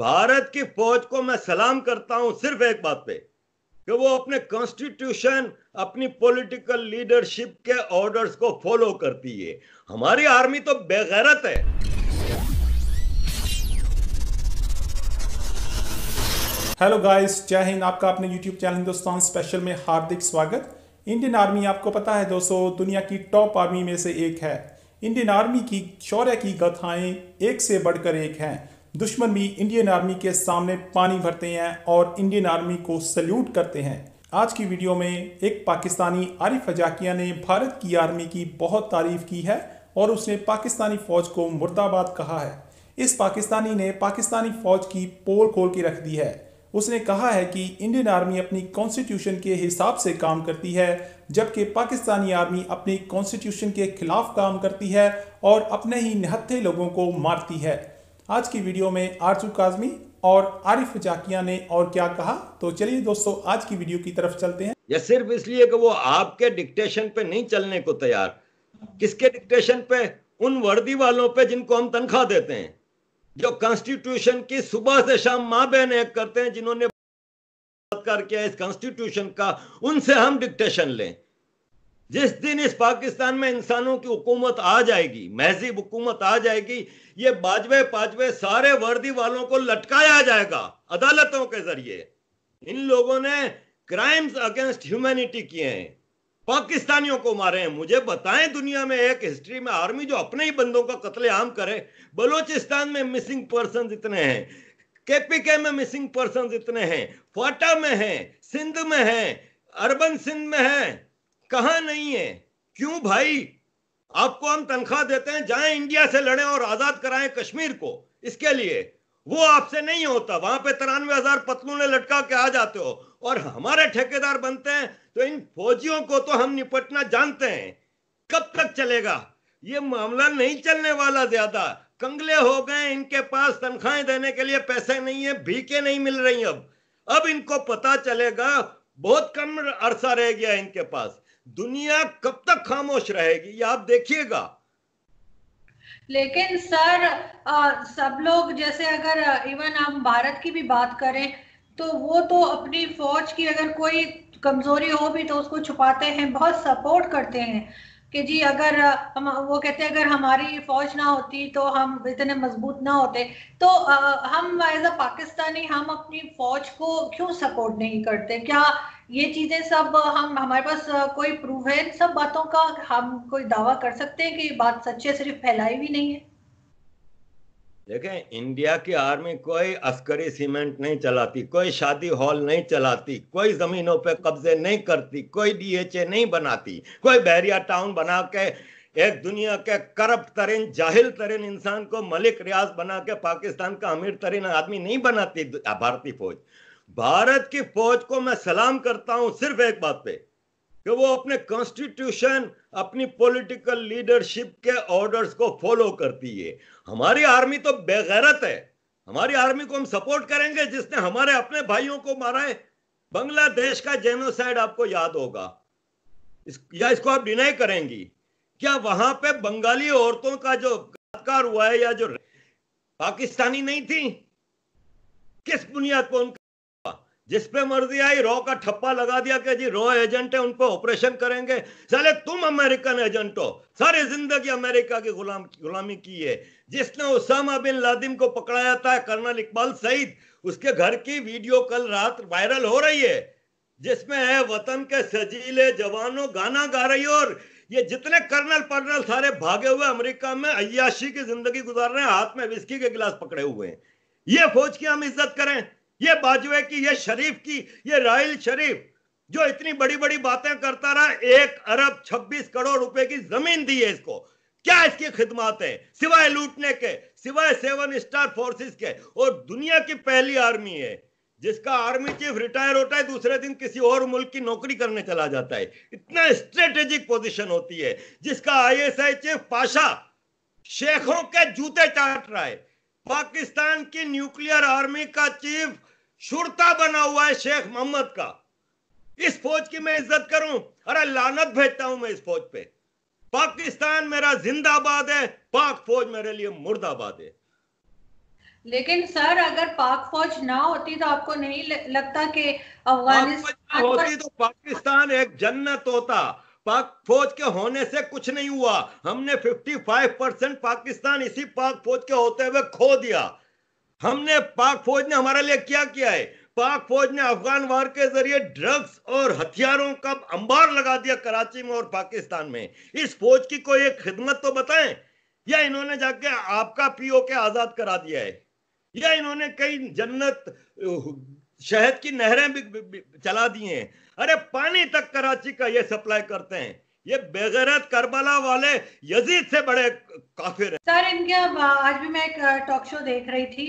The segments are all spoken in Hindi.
भारत की फौज को मैं सलाम करता हूं सिर्फ एक बात पे कि वो अपने कॉन्स्टिट्यूशन अपनी पॉलिटिकल लीडरशिप के ऑर्डर्स को फॉलो करती है हमारी आर्मी तो बेगैरत है हेलो गाइस जय हिंद आपका अपने यूट्यूब चैनल हिंदुस्तान स्पेशल में हार्दिक स्वागत इंडियन आर्मी आपको पता है दोस्तों दुनिया की टॉप आर्मी में से एक है इंडियन आर्मी की शौर्य की गथाएं एक से बढ़कर एक हैं दुश्मन भी इंडियन आर्मी के सामने पानी भरते हैं और इंडियन आर्मी को सल्यूट करते हैं आज की वीडियो में एक पाकिस्तानी आरिफ अजाकिया ने भारत की आर्मी की बहुत तारीफ की है और उसने पाकिस्तानी फौज को मुर्दाबाद कहा है इस पाकिस्तानी ने पाकिस्तानी फौज की पोल खोल के रख दी है उसने कहा है कि इंडियन आर्मी अपनी कॉन्स्टिट्यूशन के हिसाब से काम करती है जबकि पाकिस्तानी आर्मी अपनी कॉन्स्टिट्यूशन के खिलाफ काम करती है और अपने ही निहत्थे लोगों को मारती है आज की वीडियो में आरजू काजमी और आरिफ जाकिया ने और क्या कहा तो चलिए दोस्तों आज की वीडियो की तरफ चलते हैं या सिर्फ इसलिए कि वो आपके डिक्टेशन पे नहीं चलने को तैयार किसके डिक्टेशन पे उन वर्दी वालों पे जिनको हम तनख्वाह देते हैं जो कॉन्स्टिट्यूशन की सुबह से शाम माँ बहन एक करते हैं जिन्होंने किया इस कॉन्स्टिट्यूशन का उनसे हम डिक्टेशन लें जिस दिन इस पाकिस्तान में इंसानों की हुकूमत आ जाएगी महजीब हुकूमत आ जाएगी ये बाजवे पाजवे सारे वर्दी वालों को लटकाया जाएगा अदालतों के जरिए इन लोगों ने क्राइम्स अगेंस्ट ह्यूमैनिटी किए हैं पाकिस्तानियों को मारे हैं मुझे बताएं दुनिया में एक हिस्ट्री में आर्मी जो अपने ही बंदों का आम करे बलोचिस्तान में मिसिंग पर्सन इतने हैं केपीके में मिसिंग पर्सन इतने हैं फाटा में हैं सिंध में हैं अरबन सिंध में हैं कहा नहीं है क्यों भाई आपको हम तनख्वाह देते हैं जाए इंडिया से लड़े और आजाद कराएं कश्मीर को इसके लिए वो आपसे नहीं होता वहां पे तिरानवे हजार पतलू ने लटका के आ जाते हो और हमारे ठेकेदार बनते हैं तो इन फौजियों को तो हम निपटना जानते हैं कब तक चलेगा ये मामला नहीं चलने वाला ज्यादा कंगले हो गए इनके पास तनख्वाहें देने के लिए पैसे नहीं है भीखे नहीं मिल रही अब अब इनको पता चलेगा बहुत कम अरसा रह गया इनके पास दुनिया कब तक खामोश रहेगी ये आप देखिएगा लेकिन सर आ, सब लोग जैसे अगर इवन हम भारत की भी बात करें तो वो तो अपनी फौज की अगर कोई कमजोरी हो भी तो उसको छुपाते हैं बहुत सपोर्ट करते हैं कि जी अगर हम वो कहते हैं अगर हमारी फौज ना होती तो हम इतने मजबूत ना होते तो आ, हम एज अ पाकिस्तानी हम अपनी फौज को क्यों सपोर्ट नहीं करते क्या ये चीजें सब हम हमारे पास कोई प्रूफ है इन सब बातों का हम कोई दावा कर सकते हैं कि बात सच्ची सिर्फ फैलाई हुई नहीं है देखें इंडिया की आर्मी कोई अस्करी सीमेंट नहीं चलाती कोई शादी हॉल नहीं चलाती कोई जमीनों पे कब्जे नहीं करती कोई डीएचए नहीं बनाती कोई बैरिया टाउन बना के एक दुनिया के करप्ट तरीन जाहिल तरीन इंसान को मलिक रियाज बना के पाकिस्तान का अमीर तरीन आदमी नहीं बनाती भारतीय फौज भारत की फौज को मैं सलाम करता हूं सिर्फ एक बात पे कि वो अपने कॉन्स्टिट्यूशन अपनी पॉलिटिकल लीडरशिप के ऑर्डर्स को फॉलो करती है हमारी आर्मी तो बेगैरत है हमारी आर्मी को हम सपोर्ट करेंगे जिसने हमारे अपने भाइयों को मारा है बांग्लादेश का जेनोसाइड आपको याद होगा इस, या इसको आप डिनाई करेंगी क्या वहां पे बंगाली औरतों का जो बलात्कार हुआ है या जो पाकिस्तानी नहीं थी किस बुनियाद पर उनका जिस पे मर्जी आई रॉ का ठप्पा लगा दिया कि जी रॉ एजेंट है उनको ऑपरेशन करेंगे चले तुम अमेरिकन एजेंट हो सारी जिंदगी अमेरिका की गुलाम गुलामी की है जिसने उसामा बिन लादिम को पकड़ाया था कर्नल इकबाल सईद उसके घर की वीडियो कल रात वायरल हो रही है जिसमें है वतन के सजीले जवानों गाना गा रही और ये जितने कर्नल पर्नल सारे भागे हुए अमेरिका में अयाशी की जिंदगी गुजार रहे हैं हाथ में विस्की के गिलास पकड़े हुए हैं ये फौज की हम इज्जत करें ये बाजवे की ये शरीफ की ये राहल शरीफ जो इतनी बड़ी बड़ी बातें करता रहा एक अरब छब्बीस करोड़ रुपए की जमीन दी है इसको क्या इसकी खिदमत है सिवाय लूटने के सिवाय सेवन स्टार फोर्सेस के और दुनिया की पहली आर्मी है जिसका आर्मी चीफ रिटायर होता है दूसरे दिन किसी और मुल्क की नौकरी करने चला जाता है इतना स्ट्रेटेजिक पोजीशन होती है जिसका आईएसआई चीफ पाशा शेखों के जूते चाट रहा है पाकिस्तान की न्यूक्लियर आर्मी का चीफ शुरता बना हुआ है शेख मोहम्मद का इस फौज की मैं इज्जत करूं अरे लानत भेजता हूं मैं इस फौज पे पाकिस्तान मेरा जिंदाबाद है पाक फौज मेरे लिए मुर्दाबाद है लेकिन सर अगर पाक फौज ना होती तो आपको नहीं लगता कि अफगानिस्तान होती पर... तो पाकिस्तान एक जन्नत होता पाक फौज के होने से कुछ नहीं हुआ हमने 55 परसेंट पाकिस्तान इसी पाक फौज के होते हुए खो दिया हमने पाक फौज ने हमारे लिए क्या किया है पाक फौज ने अफगान वार के जरिए ड्रग्स और हथियारों का अंबार लगा दिया कराची में और पाकिस्तान में इस फौज की कोई एक खिदमत तो बताएं या इन्होंने जाके आपका पीओ के आजाद करा दिया है या इन्होंने कई जन्नत शहद की नहरें भी चला दी हैं अरे पानी तक कराची का ये सप्लाई करते हैं ये बेगरत करबला वाले यजीद से बड़े काफिर हैं सर इनके आज भी मैं एक टॉक शो देख रही थी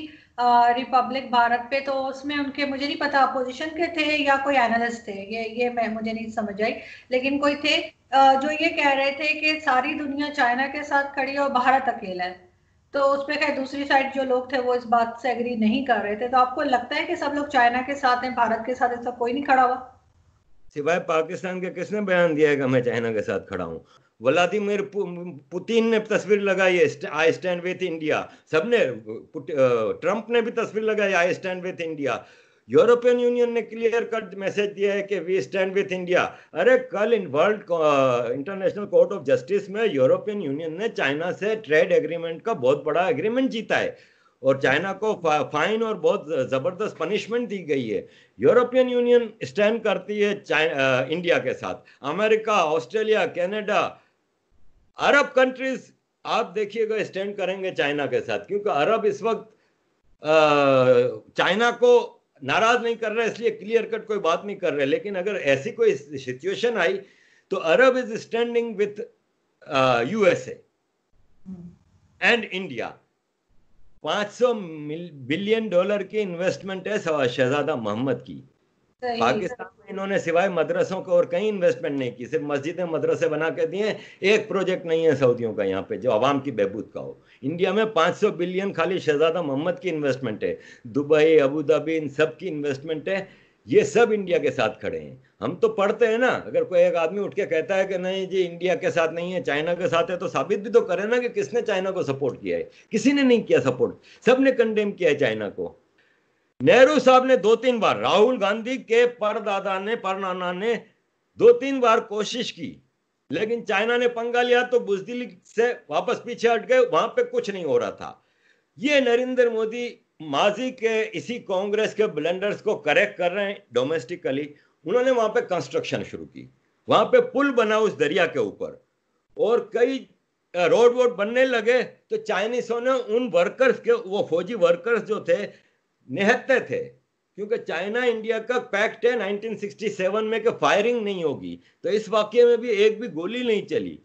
रिपब्लिक भारत पे तो उसमें उनके मुझे नहीं पता अपोजिशन के थे या कोई एनालिस्ट थे ये ये मैं मुझे नहीं समझ आई लेकिन कोई थे जो ये कह रहे थे कि सारी दुनिया चाइना के साथ खड़ी और भारत अकेला है तो उस पर खैर दूसरी साइड जो लोग थे वो इस बात से एग्री नहीं कर रहे थे तो आपको लगता है कि सब लोग चाइना के साथ हैं भारत के साथ ऐसा कोई नहीं खड़ा हुआ सिवाय पाकिस्तान के किसने बयान दिया है कि मैं चाइना के साथ खड़ा हूँ व्लादिमिर पुतिन ने तस्वीर लगाई आई स्टैंड विथ इंडिया सबने ट्रंप ने भी तस्वीर लगाई I stand with India European Union ने क्लियर कट मैसेज दिया है कि वी स्टैंड विथ इंडिया अरे कल in world international court of justice में यूरोपियन यूनियन ने चाइना से ट्रेड एग्रीमेंट का बहुत बड़ा एग्रीमेंट जीता है और चाइना को फाइन और बहुत ज़बरदस्त पनिशमेंट दी गई है यूरोपियन यूनियन स्टैंड करती है इंडिया के साथ America Australia Canada Arab countries आप देखिएगा स्टैंड करेंगे चाइना के साथ क्योंकि अरब इस वक्त चाइना को नाराज नहीं कर रहे इसलिए क्लियर कट कोई बात नहीं कर रहे लेकिन अगर ऐसी कोई सिचुएशन आई तो Arab is standing with USA and India 500 billion dollar की इन्वेस्टमेंट है शहजादा मोहम्मद की पाकिस्तान में इन्होंने सिवाय मदरसों को और कहीं इन्वेस्टमेंट नहीं की सिर्फ मस्जिदें मदरसे बना के दिए एक प्रोजेक्ट नहीं है सऊदियों का यहाँ पे जो आवाम की बहबूद का हो इंडिया में 500 बिलियन खाली शहजादा मोहम्मद की इन्वेस्टमेंट है दुबई अबू धाबी इन सब की इन्वेस्टमेंट है ये सब इंडिया के साथ खड़े हैं हम तो पढ़ते हैं ना अगर कोई एक आदमी उठ के कहता है कि नहीं जी इंडिया के साथ नहीं है चाइना के साथ है तो साबित भी तो करे ना कि किसने चाइना को सपोर्ट किया है किसी ने नहीं किया सपोर्ट सब ने कंडेम किया है चाइना को नेहरू साहब ने दो तीन बार राहुल गांधी के परदादा ने परनाना ने दो तीन बार कोशिश की लेकिन चाइना ने पंगा लिया तो बुजदिल से वापस पीछे हट गए वहां पे कुछ नहीं हो रहा था ये नरेंद्र मोदी माजी के इसी कांग्रेस के ब्लेंडर्स को करेक्ट कर रहे हैं डोमेस्टिकली उन्होंने वहां पे कंस्ट्रक्शन शुरू की वहां पे पुल बना उस दरिया के ऊपर और कई रोड वोड बनने लगे तो चाइनीसों ने उन वर्कर्स के वो फौजी वर्कर्स जो थे निहत्ते थे क्योंकि चाइना इंडिया का पैक्ट है 1967 में कि फायरिंग नहीं होगी तो इस वाक्य में भी एक भी गोली नहीं चली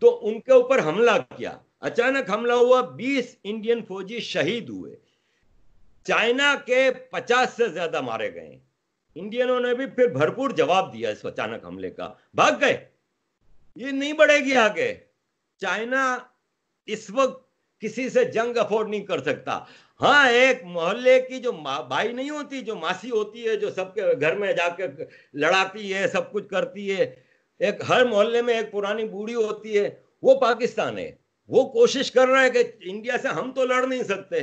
तो उनके ऊपर हमला किया अचानक हमला हुआ 20 इंडियन फौजी शहीद हुए चाइना के 50 से ज्यादा मारे गए इंडियनों ने भी फिर भरपूर जवाब दिया इस अचानक हमले का भाग गए ये नहीं बढ़ेगी आगे चाइना इस वक्त किसी से जंग अफोर्ड नहीं कर सकता हाँ एक मोहल्ले की जो भाई नहीं होती जो मासी होती है जो सबके घर में जाके लड़ाती है सब कुछ करती है एक हर मोहल्ले में एक पुरानी बूढ़ी होती है वो पाकिस्तान है वो कोशिश कर रहा है कि इंडिया से हम तो लड़ नहीं सकते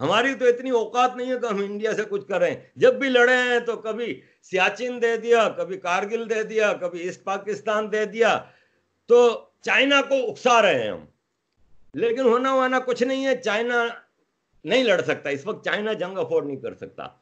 हमारी तो इतनी औकात नहीं है कि हम इंडिया से कुछ करें जब भी लड़े हैं तो कभी सियाचिन दे दिया कभी कारगिल दे दिया कभी ईस्ट पाकिस्तान दे दिया तो चाइना को उकसा रहे हैं हम लेकिन होना वाना कुछ नहीं है चाइना नहीं लड़ सकता इस वक्त चाइना जंग अफोर्ड नहीं कर सकता